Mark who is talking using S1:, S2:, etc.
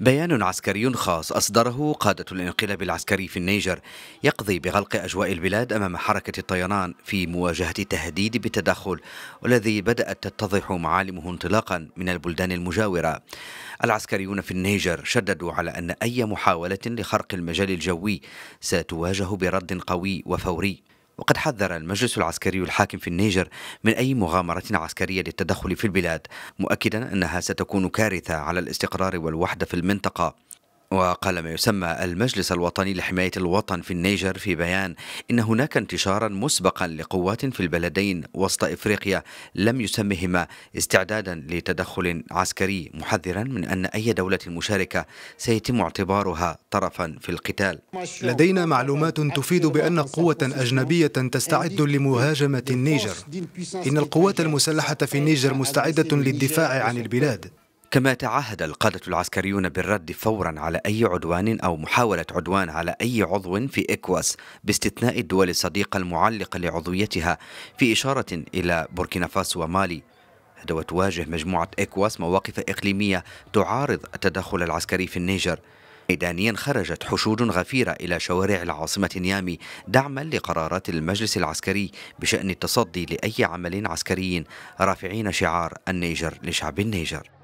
S1: بيان عسكري خاص أصدره قادة الانقلاب العسكري في النيجر يقضي بغلق أجواء البلاد أمام حركة الطيران في مواجهة التهديد بالتدخل والذي بدأت تتضح معالمه انطلاقا من البلدان المجاورة العسكريون في النيجر شددوا على أن أي محاولة لخرق المجال الجوي ستواجه برد قوي وفوري وقد حذر المجلس العسكري الحاكم في النيجر من أي مغامرة عسكرية للتدخل في البلاد مؤكدا أنها ستكون كارثة على الاستقرار والوحدة في المنطقة وقال ما يسمى المجلس الوطني لحماية الوطن في النيجر في بيان إن هناك انتشارا مسبقا لقوات في البلدين وسط إفريقيا لم يسمهما استعدادا لتدخل عسكري محذرا من أن أي دولة مشاركة سيتم اعتبارها طرفا في القتال
S2: لدينا معلومات تفيد بأن قوة أجنبية تستعد لمهاجمة النيجر إن القوات المسلحة في النيجر مستعدة للدفاع عن البلاد
S1: كما تعهد القادة العسكريون بالرد فورا على أي عدوان أو محاولة عدوان على أي عضو في إكواس باستثناء الدول الصديقة المعلقة لعضويتها في إشارة إلى بوركينا فاسو ومالي هذا وتواجه مجموعة إكواس مواقف إقليمية تعارض التدخل العسكري في النيجر ميدانيا خرجت حشود غفيرة إلى شوارع العاصمة نيامي دعما لقرارات المجلس العسكري بشأن التصدي لأي عمل عسكري رافعين شعار النيجر لشعب النيجر